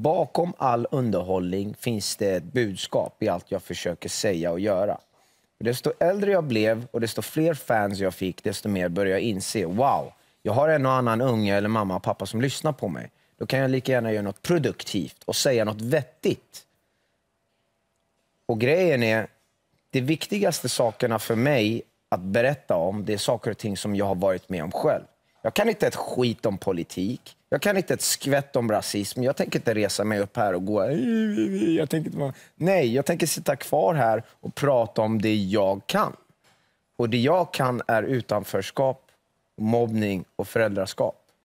Bakom all underhållning finns det ett budskap i allt jag försöker säga och göra. desto äldre jag blev och desto fler fans jag fick, desto mer började jag inse, wow, jag har en och annan unge eller mamma och pappa som lyssnar på mig. Då kan jag lika gärna göra något produktivt och säga något vettigt. Och grejen är, de viktigaste sakerna för mig att berätta om, det är saker och ting som jag har varit med om själv. Jag kan inte ett skit om politik. Jag kan inte ett skvätt om rasism. Jag tänker inte resa mig upp här och gå... Jag tänker inte... Nej, jag tänker sitta kvar här och prata om det jag kan. Och det jag kan är utanförskap, mobbning och föräldraskap.